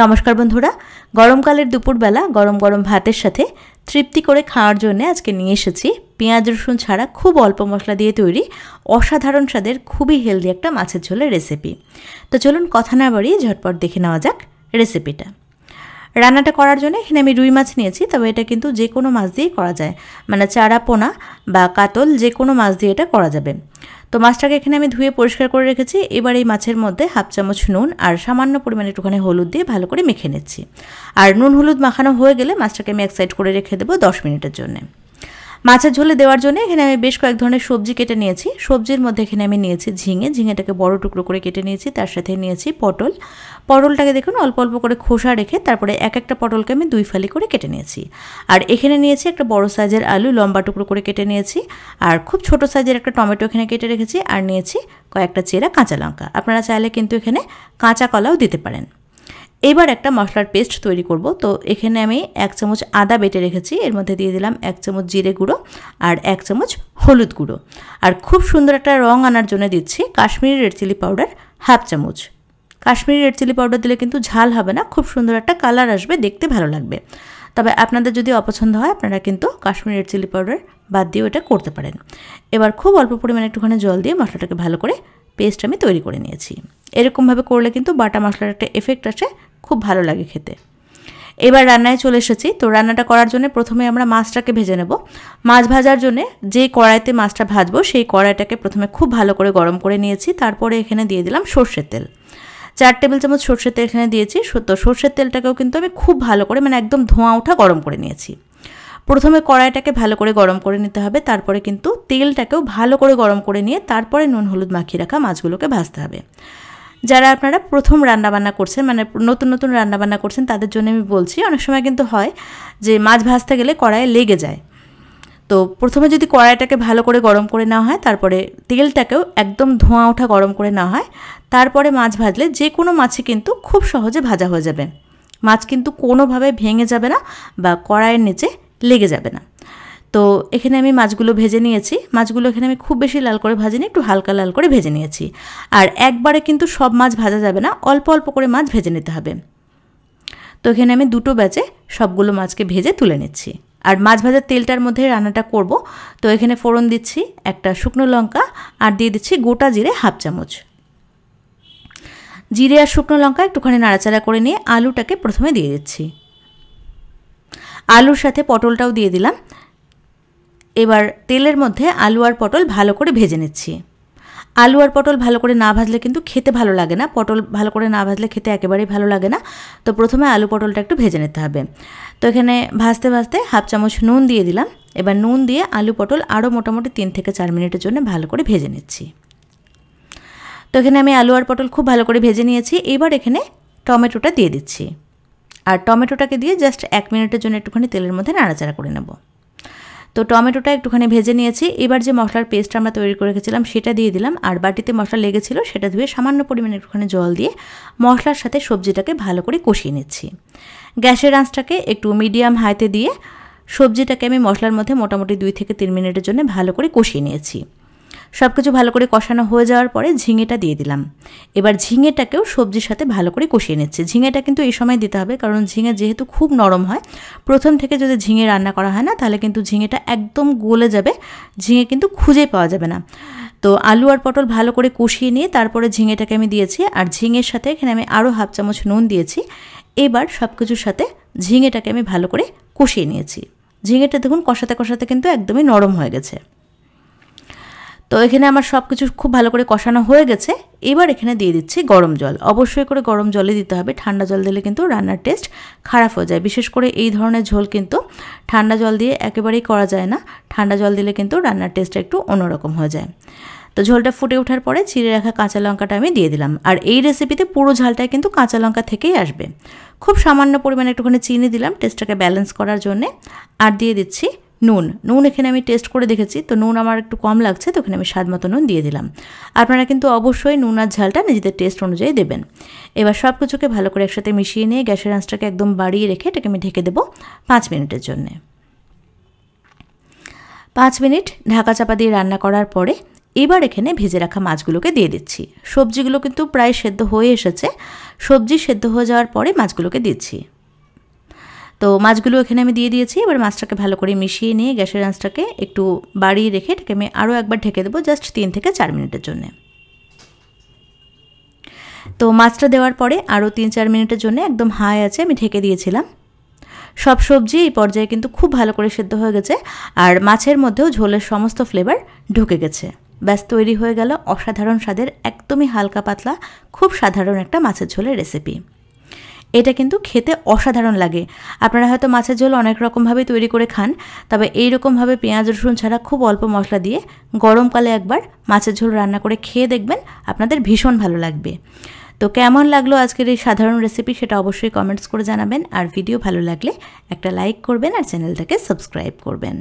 নমস্কার বন্ধুরা গরমকালের দুপুরবেলা গরম গরম ভাতের সাথে তৃপ্তি করে খাওয়ার জন্য আজকে নিয়ে এসেছি পেঁয়াজ রসুন ছাড়া খুব অল্প মশলা দিয়ে তৈরি অসাধারণ স্বাদের খুবই হেলদি একটা মাছের ঝোলের রেসিপি তো চলুন কথা না বাড়িয়ে ঝটপট দেখে নেওয়া যাক রেসিপিটা রান্নাটা করার জন্য এখানে আমি রুই মাছ নিয়েছি তবে এটা কিন্তু যে কোনো মাছ দিয়েই করা যায় মানে চারা পোনা বা কাতল যে কোনো মাছ দিয়ে এটা করা যাবে তো মাছটাকে এখানে আমি ধুয়ে পরিষ্কার করে রেখেছি এবার এই মাছের মধ্যে হাফ চামচ নুন আর সামান্য পরিমাণে একটুখানি হলুদ দিয়ে ভালো করে মেখে নিচ্ছি আর নুন হলুদ মাখানো হয়ে গেলে মাছটাকে আমি এক সাইড করে রেখে দেবো দশ মিনিটের জন্যে মাছের ঝোলে দেওয়ার জন্য এখানে আমি বেশ কয়েক ধরনের সবজি কেটে নিয়েছি সবজির মধ্যে এখানে আমি নিয়েছি ঝিঙে ঝিঙেটাকে বড় টুকরো করে কেটে নিয়েছি তার সাথে নিয়েছি পটল পটলটাকে দেখুন অল্প অল্প করে খোসা রেখে তারপরে এক একটা পটলকে আমি দুই ফালি করে কেটে নিয়েছি আর এখানে নিয়েছি একটা বড় সাইজের আলু লম্বা টুকরো করে কেটে নিয়েছি আর খুব ছোট সাইজের একটা টমেটো এখানে কেটে রেখেছি আর নিয়েছি কয়েকটা চেরা কাঁচা লঙ্কা আপনারা চাইলে কিন্তু এখানে কাঁচা কলাও দিতে পারেন এবার একটা মশলার পেস্ট তৈরি করব তো এখানে আমি এক চামচ আদা বেটে রেখেছি এর মধ্যে দিয়ে দিলাম এক চামচ জিরে গুঁড়ো আর এক চামচ হলুদ গুঁড়ো আর খুব সুন্দর একটা রং আনার জন্য দিচ্ছি Kashmiri red chilli powder half চামচ কাশ্মীরি রেড চিলি পাউডার দিলে কিন্তু ঝাল হবে না খুব সুন্দর একটা কালার আসবে দেখতে ভালো লাগবে তবে আপনাদের যদি অপছন্দ হয় আপনারা কিন্তু কাশ্মীরি রেড চিলি পাউডার বাদ দিয়েও এটা করতে পারেন এবার খুব অল্প পরিমাণে একটুখানি জল দিয়ে মশলাটাকে ভালো করে পেস্ট আমি তৈরি করে নিয়েছি এরকমভাবে করলে কিন্তু বাটা মশলার একটা এফেক্ট আসে খুব ভালো লাগে খেতে এবার রান্নায় চলে এসেছি তো রান্নাটা করার জন্য প্রথমে আমরা মাছটাকে ভেজে নেব মাছ ভাজার জন্য যে কড়াইতে মাছটা ভাজবো সেই কড়াইটাকে প্রথমে খুব ভালো করে গরম করে নিয়েছি তারপরে এখানে দিয়ে দিলাম সর্ষের তেল চার টেবিল চামচ সর্ষের তেল এখানে দিয়েছি তো সর্ষের তেলটাকেও কিন্তু আমি খুব ভালো করে মানে একদম ধোঁয়া ওঠা গরম করে নিয়েছি প্রথমে কড়াইটাকে ভালো করে গরম করে নিতে হবে তারপরে কিন্তু তেলটাকেও ভালো করে গরম করে নিয়ে তারপরে নুন হলুদ মাখিয়ে রাখা মাছগুলোকে ভাজতে হবে যারা আপনারা প্রথম রান্নাবান্না করছেন মানে নতুন নতুন রান্নাবান্না করছেন তাদের জন্য আমি বলছি অনেক সময় কিন্তু হয় যে মাছ ভাজতে গেলে কড়াইয়ে লেগে যায় তো প্রথমে যদি কড়াইটাকে ভালো করে গরম করে নেওয়া হয় তারপরে তেলটাকেও একদম ধোঁয়া ওঠা গরম করে নেওয়া হয় তারপরে মাছ ভাজলে যে কোনো মাছই কিন্তু খুব সহজে ভাজা হয়ে যাবে মাছ কিন্তু কোনোভাবে ভেঙে যাবে না বা কড়াইয়ের নিচে লেগে যাবে না তো এখানে আমি মাছগুলো ভেজে নিয়েছি মাছগুলো এখানে আমি খুব বেশি লাল করে ভাজিনি একটু হালকা লাল করে ভেজে নিয়েছি আর একবারে কিন্তু সব মাছ ভাজা যাবে না অল্প অল্প করে মাছ ভেজে নিতে হবে তো এখানে আমি দুটো ব্যাচে সবগুলো মাছকে ভেজে তুলে নিচ্ছি আর মাছ ভাজার তেলটার মধ্যে রান্নাটা করব তো এখানে ফোড়ন দিচ্ছি একটা শুকনো লঙ্কা আর দিয়ে দিচ্ছি গোটা জিরে হাফ চামচ জিরে আর শুকনো লঙ্কা একটুখানি নাড়াচাড়া করে নিয়ে আলুটাকে প্রথমে দিয়ে দিচ্ছি আলুর সাথে পটলটাও দিয়ে দিলাম এবার তেলের মধ্যে আলু আর পটল ভালো করে ভেজে নিচ্ছি আলু আর পটল ভালো করে না ভাজলে কিন্তু খেতে ভালো লাগে না পটল ভালো করে না ভাজলে খেতে একেবারেই ভালো লাগে না তো প্রথমে আলু পটলটা একটু ভেজে নিতে হবে তো এখানে ভাজতে ভাজতে হাফ চামচ নুন দিয়ে দিলাম এবার নুন দিয়ে আলু পটল আরও মোটামুটি তিন থেকে চার মিনিটের জন্য ভালো করে ভেজে নিচ্ছি তো এখানে আমি আলু আর পটল খুব ভালো করে ভেজে নিয়েছি এবার এখানে টমেটোটা দিয়ে দিচ্ছি আর টমেটোটাকে দিয়ে জাস্ট এক মিনিটের জন্য একটুখানি তেলের মধ্যে নাড়াচাড়া করে নেবো তো টমেটোটা একটুখানি ভেজে নিয়েছি এবার যে মশলার পেস্ট আমরা তৈরি করে রেখেছিলাম সেটা দিয়ে দিলাম আর বাটিতে মশলা লেগেছিল সেটা ধুয়ে সামান্য পরিমাণে একটুখানি জল দিয়ে মশলার সাথে সবজিটাকে ভালো করে কষিয়ে নিচ্ছি গ্যাসের আঁচটাকে একটু মিডিয়াম হাইতে দিয়ে সবজিটাকে আমি মশলার মধ্যে মোটামুটি দুই থেকে তিন মিনিটের জন্য ভালো করে কষিয়ে নিয়েছি সব কিছু ভালো করে কষানো হয়ে যাওয়ার পরে ঝিঙেটা দিয়ে দিলাম এবার ঝিঙেটাকেও সবজির সাথে ভালো করে কষিয়ে নিচ্ছে ঝিঙেটা কিন্তু এই সময় দিতে হবে কারণ ঝিঙে যেহেতু খুব নরম হয় প্রথম থেকে যদি ঝিঙে রান্না করা হয় না তাহলে কিন্তু ঝিঙেটা একদম গলে যাবে ঝিঙে কিন্তু খুঁজে পাওয়া যাবে না তো আলু আর পটল ভালো করে কষিয়ে নিয়ে তারপরে ঝিঙেটাকে আমি দিয়েছি আর ঝিঙের সাথে এখানে আমি আরও হাফ চামচ নুন দিয়েছি এবার সব কিছুর সাথে ঝিঙেটাকে আমি ভালো করে কষিয়ে নিয়েছি ঝিঙেটা দেখুন কষাতে কষাতে কিন্তু একদমই নরম হয়ে গেছে তো এখানে আমার সব কিছু খুব ভালো করে কষানো হয়ে গেছে এবার এখানে দিয়ে দিচ্ছি গরম জল অবশ্যই করে গরম জলে দিতে হবে ঠান্ডা জল দিলে কিন্তু রান্নার টেস্ট খারাপ হয়ে যায় বিশেষ করে এই ধরনের ঝোল কিন্তু ঠান্ডা জল দিয়ে একেবারেই করা যায় না ঠান্ডা জল দিলে কিন্তু রান্নার টেস্ট একটু অন্যরকম হয়ে যায় তো ঝোলটা ফুটে ওঠার পরে চিড়ে রাখা কাঁচা লঙ্কাটা আমি দিয়ে দিলাম আর এই রেসিপিতে পুরো ঝালটা কিন্তু কাঁচা লঙ্কা থেকেই আসবে খুব সামান্য পরিমাণে একটুখানি চিনি দিলাম টেস্টটাকে ব্যালেন্স করার জন্যে আর দিয়ে দিচ্ছি নুন নুন এখানে আমি টেস্ট করে দেখেছি তো নুন আমার একটু কম লাগছে তো ওখানে আমি স্বাদ মতো নুন দিয়ে দিলাম আপনারা কিন্তু অবশ্যই নুন আর ঝালটা নিজেদের টেস্ট অনুযায়ী দেবেন এবার সব কিছুকে ভালো করে একসাথে মিশিয়ে নিয়ে গ্যাসের আঁচটাকে একদম বাড়িয়ে রেখে এটাকে আমি ঢেকে দেবো পাঁচ মিনিটের জন্যে পাঁচ মিনিট ঢাকা চাপা দিয়ে রান্না করার পরে এবার এখানে ভেজে রাখা মাছগুলোকে দিয়ে দিচ্ছি সবজিগুলো কিন্তু প্রায় সেদ্ধ হয়ে এসেছে সবজি সেদ্ধ হয়ে যাওয়ার পরে মাছগুলোকে দিচ্ছি তো মাছগুলো এখানে আমি দিয়ে দিয়েছি এবার মাছটাকে ভালো করে মিশিয়ে নিয়ে গ্যাসের আঁচটাকে একটু বাড়িয়ে রেখে এটাকে আমি আরও একবার ঢেকে দেবো জাস্ট তিন থেকে চার মিনিটের জন্যে তো মাছটা দেওয়ার পরে আরও তিন চার মিনিটের জন্য একদম হাই আছে আমি ঢেকে দিয়েছিলাম সব সবজি এই পর্যায়ে কিন্তু খুব ভালো করে সেদ্ধ হয়ে গেছে আর মাছের মধ্যেও ঝোলের সমস্ত ফ্লেভার ঢুকে গেছে ব্যাস তৈরি হয়ে গেল অসাধারণ স্বাদের একদমই হালকা পাতলা খুব সাধারণ একটা মাছের ঝোলের রেসিপি এটা কিন্তু খেতে অসাধারণ লাগে আপনারা হয়তো মাছের ঝোল অনেক রকমভাবে তৈরি করে খান তবে এই রকমভাবে পেঁয়াজ রসুন ছাড়া খুব অল্প মশলা দিয়ে গরমকালে একবার মাছের ঝোল রান্না করে খেয়ে দেখবেন আপনাদের ভীষণ ভালো লাগবে তো কেমন লাগলো আজকের এই সাধারণ রেসিপি সেটা অবশ্যই কমেন্টস করে জানাবেন আর ভিডিও ভালো লাগলে একটা লাইক করবেন আর চ্যানেলটাকে সাবস্ক্রাইব করবেন